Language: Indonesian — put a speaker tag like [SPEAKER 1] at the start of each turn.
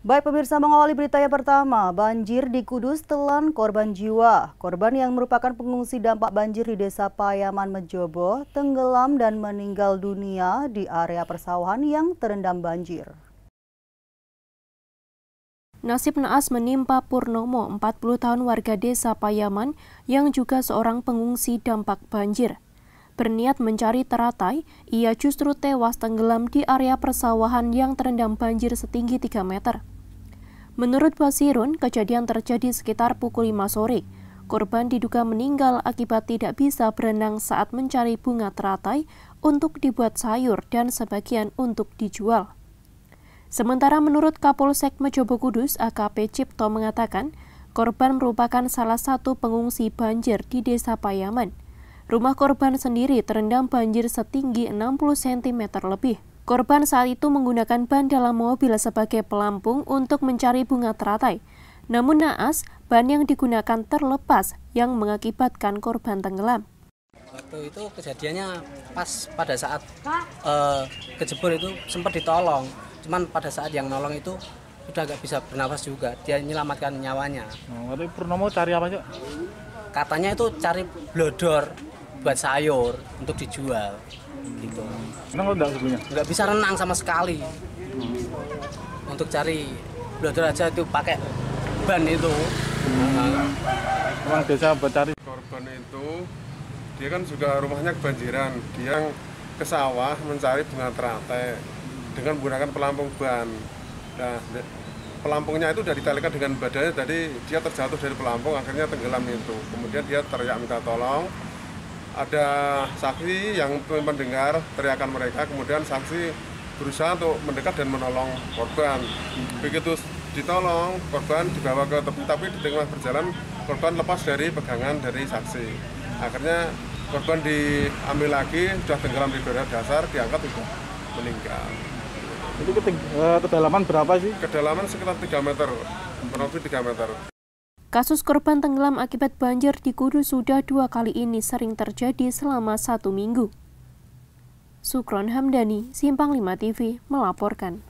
[SPEAKER 1] Baik pemirsa mengawali berita yang pertama, banjir di Kudus telan korban jiwa. Korban yang merupakan pengungsi dampak banjir di desa Payaman Mejobo tenggelam dan meninggal dunia di area persawahan yang terendam banjir. Nasib naas menimpa Purnomo, 40 tahun warga desa Payaman yang juga seorang pengungsi dampak banjir. Berniat mencari teratai, ia justru tewas tenggelam di area persawahan yang terendam banjir setinggi 3 meter. Menurut Basirun, kejadian terjadi sekitar pukul 5 sore. Korban diduga meninggal akibat tidak bisa berenang saat mencari bunga teratai untuk dibuat sayur dan sebagian untuk dijual. Sementara menurut Kapolsek Mejobo Kudus AKP Cipto mengatakan, korban merupakan salah satu pengungsi banjir di Desa Payaman. Rumah korban sendiri terendam banjir setinggi 60 cm lebih. Korban saat itu menggunakan ban dalam mobil sebagai pelampung untuk mencari bunga teratai. Namun naas, ban yang digunakan terlepas yang mengakibatkan korban tenggelam.
[SPEAKER 2] Waktu itu kejadiannya pas pada saat uh, kejebur itu sempat ditolong. Cuman pada saat yang nolong itu sudah nggak bisa bernafas juga. Dia menyelamatkan nyawanya. Oh, tapi Purnomo cari apa, sih? Katanya itu cari blodor buat sayur untuk dijual gitu renang enggak sebelumnya nggak bisa renang sama sekali hmm. untuk cari belajar aja itu pakai ban itu
[SPEAKER 3] hmm. orang desa buat korban itu dia kan juga rumahnya kebanjiran dia yang ke sawah mencari bunga teratai dengan menggunakan pelampung ban nah pelampungnya itu dari ditalikan dengan badannya jadi dia terjatuh dari pelampung akhirnya tenggelam itu kemudian dia teriak minta tolong ada saksi yang mendengar teriakan mereka, kemudian saksi berusaha untuk mendekat dan menolong korban. Begitu ditolong, korban dibawa ke tepi, tapi di tengah berjalan korban lepas dari pegangan dari saksi. Akhirnya korban diambil lagi, sudah tenggelam di daerah dasar, diangkat sudah meninggal. Itu eh, kedalaman berapa sih? Kedalaman sekitar 3 meter, kurang lebih 3 meter.
[SPEAKER 1] Kasus korban tenggelam akibat banjir di Kudus sudah dua kali ini sering terjadi selama satu minggu. Sukron Hamdani, Simpang 5 TV, melaporkan.